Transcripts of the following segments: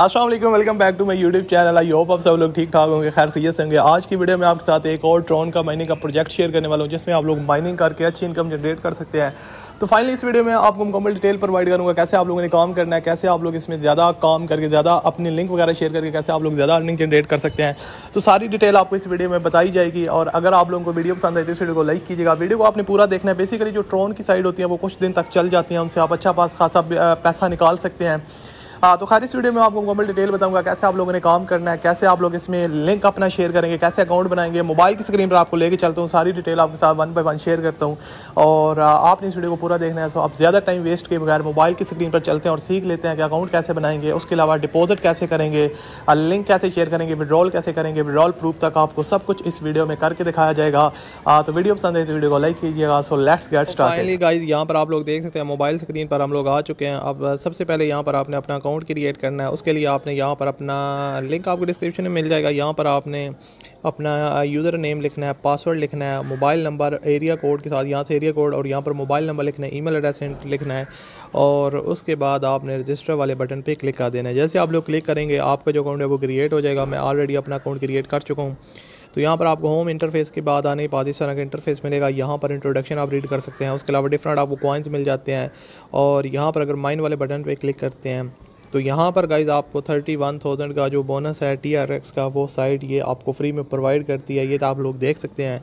अस्सलाम वालेकुम welcome back to my YouTube channel I hope आप सब लोग ठीक ठाक होंगे खैर खैरियत से होंगे आज की वीडियो में आपके साथ एक और ट्रोन का माइनिंग का प्रोजेक्ट शेयर करने वाला हूँ जिसमें आप लोग माइनिंग करके अच्छी इनकम जनरेट कर सकते हैं तो फाइनली इस वीडियो में आपको मुकम्मल डिटेल प्रोवाइड करूँगा कैसे आप लोगों ने काम करना है कैसे आप लोग इसमें ज़्यादा काम करके ज़्यादा अपनी लिंक वगैरह शेयर करके कैसे आप लोग ज़्यादा अर्निंग जनरेट कर सकते हैं तो सारी डिटेल आपको इस वीडियो में बताई जाएगी और अगर आप लोगों को वीडियो पसंद आई तो इस वीडियो को लाइक कीजिएगा वीडियो को आपने पूरा देखना है बेसिकली जो ट्रोन की साइड होती है वो कुछ दिन तक चल जाती है उनसे आप अच्छा पास खासा पैसा निकाल सकते हैं हाँ तो खैर इस वीडियो में आपको मुकम्मल डिटेल बताऊंगा कैसे आप लोगों ने काम करना है कैसे आप लोग इसमें लिंक अपना शेयर करेंगे कैसे अकाउंट बनाएंगे मोबाइल की स्क्रीन पर आपको लेके चलता हूँ सारी डिटेल आपके साथ वन बाई वन शेयर करता हूँ और आपने इस वीडियो को पूरा देखना है तो आप ज़्यादा टाइम वेस्ट के बगैर मोबाइल की स्क्रीन पर चलते हैं और सीख लेते हैं कि अकाउंट कैसे बनाएंगे उसके अलावा डिपोजिट कैसे करेंगे लिंक कैसे शेयर करेंगे विड्रॉल कैसे करेंगे विड्रॉल प्रूफ तक आपको सब कुछ इस वीडियो में करके दिखाया जाएगा तो वीडियो पसंद है इस वीडियो को लाइक कीजिएगा सो लेट्स गेट स्टार्ट यहाँ पर आप लोग देख सकते हैं मोबाइल स्क्रीन पर हम लोग आ चुके हैं अब सबसे पहले यहाँ पर आपने अपना अकाउंट क्रिएट करना है उसके लिए आपने यहाँ पर अपना लिंक आपको डिस्क्रिप्शन में मिल जाएगा यहाँ पर आपने अपना यूज़र नेम लिखना है पासवर्ड लिखना है मोबाइल नंबर एरिया कोड के साथ यहाँ से एरिया कोड और यहाँ पर मोबाइल नंबर लिखना है ईमेल एड्रेस लिखना है और उसके बाद आपने रजिस्टर वाले बटन पे क्लिक कर देना है जैसे आप लोग क्लिक करेंगे आपका जो अकाउंट है वो क्रिएट हो जाएगा मैं ऑलरेडी अपना अकाउंट क्रिएट कर चुका हूँ तो यहाँ पर आपको होम इंटरफेस के बाद आने के बाद इस तरह का इंटरफेस मिलेगा यहाँ पर इंट्रोडक्शन आप रीड कर सकते हैं उसके अलावा डिफरेंट आपको कॉइन्स मिल जाते हैं और यहाँ पर अगर माइन वाले बटन पर क्लिक करते हैं तो यहाँ पर गाइज़ आपको थर्टी वन थाउजेंड का जो बोनस है टी आर एक्स का वो साइट ये आपको फ्री में प्रोवाइड करती है ये तो आप लोग देख सकते हैं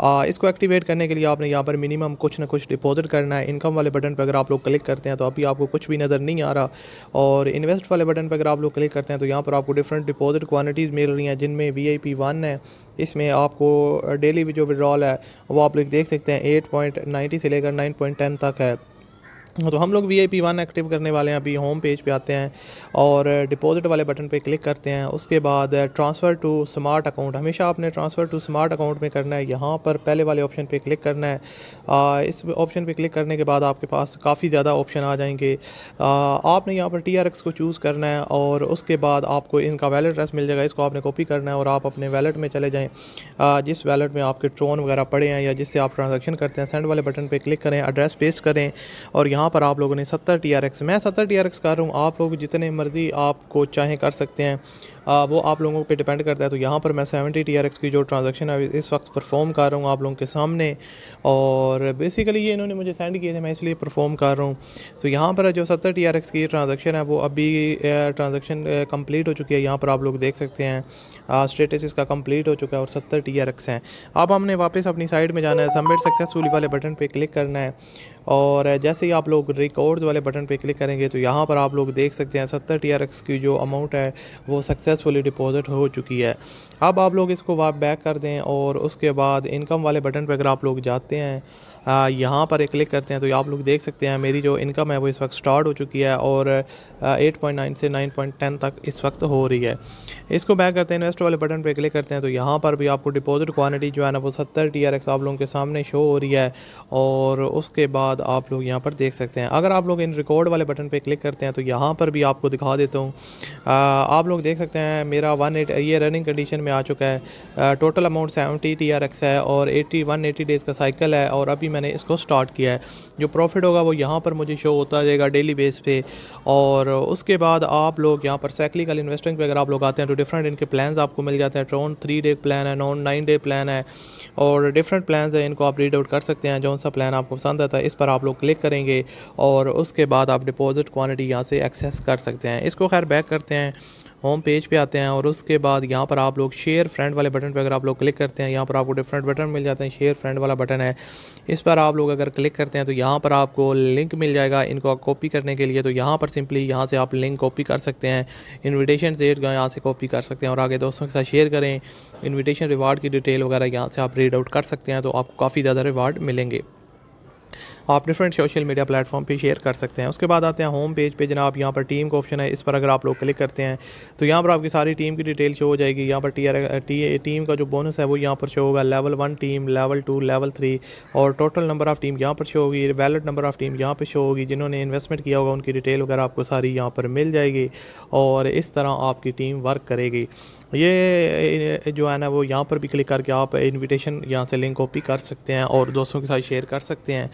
आ, इसको एक्टिवेट करने के लिए आपने यहाँ पर मिनिमम कुछ ना कुछ डिपॉजिट करना है इनकम वाले बटन पर अगर आप लोग क्लिक करते हैं तो अभी आपको कुछ भी नज़र नहीं आ रहा और इन्वेस्ट वाले बटन पर अगर आप लोग क्लिक करते हैं तो यहाँ पर आपको डिफरेंट डिपॉजिट क्वान्टिटीज़ मिल रही हैं जिनमें वी आई पी वन है इसमें आपको डेली जो विड्रॉल है वो आप लोग देख सकते हैं एट पॉइंट नाइन्टी से लेकर नाइन पॉइंट टेन तक है हाँ, तो हम लोग V I P one active करने वाले हैं अभी होम पेज पे आते हैं और डिपॉजिट वाले बटन पे क्लिक करते हैं उसके बाद ट्रांसफ़र टू स्मार्ट अकाउंट हमेशा आपने ट्रांसफ़र टू स्मार्ट अकाउंट में करना है यहाँ पर पहले वाले ऑप्शन पे क्लिक करना है आ, इस ऑप्शन पे क्लिक करने के बाद आपके पास काफ़ी ज़्यादा ऑप्शन आ जाएंगे आ, आपने यहाँ पर टी को चूज़ करना है और उसके बाद आपको इनका वैलेट एड्रेस मिल जाएगा इसको आपने कॉपी करना है और आप अपने वैलेट में चले जाएँ जिस वैलेट में आपके ट्रोन वगैरह पड़े हैं या जिससे आप ट्रांजेक्शन करते हैं सेंड वाले बटन पर क्लिक करें एड्रेस पेस्ट करें और यहाँ यहाँ पर आप लोगों ने सत्तर टी मैं सत्तर टी कर रहा हूँ आप लोग जितने मर्ज़ी आपको चाहें कर सकते हैं वो आप लोगों पे डिपेंड करता है तो यहाँ पर मैं सेवेंटी टी की जो ट्रांजेक्शन है इस वक्त परफॉर्म कर रहा हूँ आप लोगों के सामने और बेसिकली ये इन्होंने मुझे सेंड किए थे मैं इसलिए परफॉर्म कर रहा हूँ तो यहाँ पर जो सत्तर टी की ट्रांजेक्शन है वो अभी ट्रांजेक्शन कम्प्लीट हो चुकी है यहाँ पर आप लोग देख सकते हैं स्टेटस इसका कम्प्लीट हो चुका है और सत्तर टी हैं अब हमने वापस अपनी साइड में जाना है सबमिट सक्सेसफुली वाले बटन पर क्लिक करना है और जैसे ही आप लोग रिकॉर्ड्स वाले बटन पर क्लिक करेंगे तो यहाँ पर आप लोग देख सकते हैं सत्तर टी की जो अमाउंट है वो सक्सेस सक्सेसफुली डिपॉजिट हो चुकी है अब आप लोग इसको वाप बैक कर दें और उसके बाद इनकम वाले बटन पर अगर आप लोग जाते हैं हाँ, यहाँ पर क्लिक करते हैं तो आप लोग देख सकते हैं मेरी जो इनकम है वो इस वक्त स्टार्ट हो चुकी है और 8.9 से 9.10 तक इस वक्त हो रही है इसको बैक करते हैं इन्वेस्ट वाले बटन पर क्लिक करते हैं तो यहाँ पर भी आपको डिपॉजिट क्वान्टिटी जो है ना वो सत्तर टी आप लोगों के सामने शो हो रही है और उसके बाद आप लोग यहाँ पर देख सकते हैं अगर आप लोग इन रिकॉर्ड वाले बटन पर क्लिक करते हैं तो यहाँ पर भी आपको दिखा देता हूँ आप लोग देख सकते हैं मेरा वन एट ये रनिंग कंडीशन में आ चुका है टोटल अमाउंट सेवेंटी टी है और एट्टी वन एटी डेज़ का साइकिल है और अभी मैंने इसको स्टार्ट किया है जो प्रॉफिट होगा वो यहाँ पर मुझे शो होता जाएगा डेली बेस पे और उसके बाद आप लोग यहाँ पर साइक्लिकल इन्वेस्टिंग पे अगर आप लोग आते हैं तो डिफरेंट इनके प्लान आपको मिल जाते हैं ट्रोन थ्री डे प्लान है नॉन नाइन डे प्लान है और डिफरेंट प्लान है इनको आप रीड आउट कर सकते हैं जौन सा प्लान आपको पसंद आता है इस पर आप लोग क्लिक करेंगे और उसके बाद आप डिपॉजिट क्वान्टिटी यहाँ से एक्सेस कर सकते हैं इसको खैर बैक करते हैं होम पेज पे आते हैं और उसके बाद यहाँ पर आप लोग शेयर फ्रेंड वाले बटन पे अगर आप लोग क्लिक करते हैं यहाँ पर आपको डिफरेंट बटन मिल जाते हैं शेयर फ्रेंड वाला बटन है इस पर आप लोग अगर क्लिक करते हैं तो यहाँ पर आपको लिंक मिल जाएगा इनको कॉपी करने के लिए तो यहाँ पर सिंपली यहाँ से आप लिंक कॉपी कर सकते हैं इन्विटेशन डेट यहाँ से कॉपी कर सकते हैं और आगे दोस्तों के साथ शेयर करें इन्विटेशन रिवार्ड की डिटेल वगैरह यहाँ से आप रीड आउट कर सकते हैं तो आपको काफ़ी ज़्यादा रिवार्ड मिलेंगे आप डिफरेंट सोशल मीडिया प्लेटफॉर्म पे शेयर कर सकते हैं उसके बाद आते हैं होम पेज पे जनाब यहाँ पर टीम का ऑप्शन है इस पर अगर आप लोग क्लिक करते हैं तो यहाँ पर आपकी सारी टीम की डिटेल शो हो जाएगी यहाँ पर टी आर टी टीम का जो बोनस है वो यहाँ पर शो होगा level one team level two level three और टोटल नंबर ऑफ़ टीम यहाँ पर शो होगी वैलड नंबर ऑफ़ टीम यहाँ पर शो होगी जिन्होंने इन्वेस्टमेंट किया होगा उनकी डिटेल वगैरह आपको सारी यहाँ पर मिल जाएगी और इस तरह आपकी टीम वर्क करेगी ये जो है ना वो यहाँ पर भी क्लिक करके आप इनविटेशन यहाँ से लिंक कॉपी कर सकते हैं और दोस्तों के साथ शेयर कर सकते हैं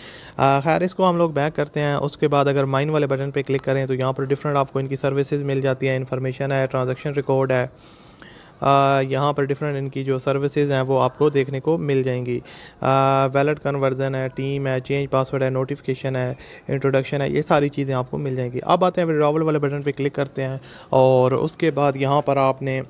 खैर इसको हम लोग बैक करते हैं उसके बाद अगर माइन वाले बटन पर क्लिक करें तो यहाँ पर डिफरेंट आपको इनकी सर्विसेज मिल जाती हैं इन्फॉर्मेशन है ट्रांजेक्शन रिकॉर्ड है यहाँ पर डिफरेंट इनकी जो सर्विसेज हैं वो आपको देखने को मिल जाएंगी वैलेट कन्वर्जन है टीम है चेंज पासवर्ड है नोटिफिकेशन है इंट्रोडक्शन है ये सारी चीज़ें आपको मिल जाएंगी अब आते हैं विड्रावल वाले बटन पर क्लिक करते हैं और उसके बाद यहाँ पर आपने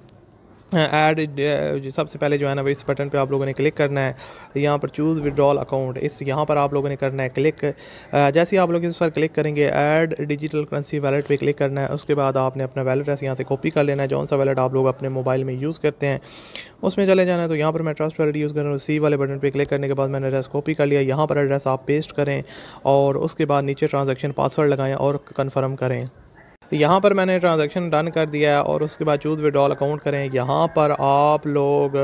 ऐड uh, सबसे पहले जो है ना वो इस बटन पे आप लोगों ने क्लिक करना है यहाँ पर चूज़ विड्रॉल अकाउंट इस यहाँ पर आप लोगों ने करना है क्लिक uh, जैसे ही आप लोग इस पर क्लिक करेंगे ऐड डिजिटल करेंसी वैलेट पे क्लिक करना है उसके बाद आपने अपना वैलेट ऐसे यहाँ से कॉपी कर लेना है जौन सा वैलेट आप लोग अपने मोबाइल में यूज़ करते हैं उसमें चले जाना है तो यहाँ पर मैं ट्रस्ट वैलेट यूज़ कर रहा हूँ सी वाले बटन पर क्लिक करने के बाद मैंने एड्रेस कॉपी कर लिया यहाँ पर एड्रेस आप पेस्ट करें और उसके बाद नीचे ट्रांजेक्शन पासवर्ड लगाएँ और कन्फर्म करें तो यहाँ पर मैंने ट्रांजेक्शन डन कर दिया है और उसके बावजूद विड्रॉल अकाउंट करें यहाँ पर आप लोग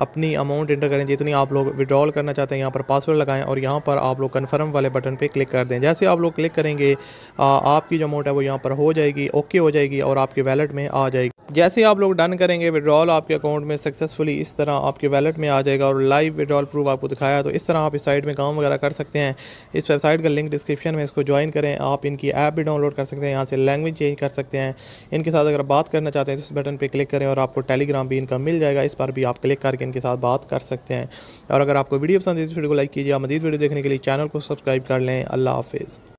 अपनी अमाउंट इंटर करें जितनी आप लोग विड्रॉल करना चाहते हैं यहाँ पर पासवर्ड लगाएं और यहाँ पर आप लोग कन्फर्म वाले बटन पर क्लिक कर दें जैसे आप लोग क्लिक करेंगे आपकी जो अमाउंट है वो यहाँ पर हो जाएगी ओके हो जाएगी और आपके वैलेट में आ जाएगी जैसे ही आप लोग डन करेंगे विड्रॉल आपके अकाउंट में सक्सेसफुली इस तरह आपके वैलेट में आ जाएगा और लाइव विड्रॉल प्रूफ आपको दिखाया तो इस तरह आप इस साइट में काम वगैरह कर सकते हैं इस वेबसाइट का लिंक डिस्क्रिप्शन में इसको ज्वाइन करें आप इनकी ऐप भी डाउनलोड कर सकते हैं यहाँ से लैंग्वेज चेंज कर सकते हैं इनके साथ अगर बात करना चाहते हैं तो इस बटन पर क्लिक करें और आपको टेलीग्राम भी इनका मिल जाएगा इस पर भी आप क्लिक करके इनके साथ बात कर सकते हैं और अगर आपको वीडियो पसंद है तो वीडियो को लाइक कीजिए मजीद वीडियो देखने के लिए चैनल को सब्सक्राइब कर लें अल्लाह हाफिज़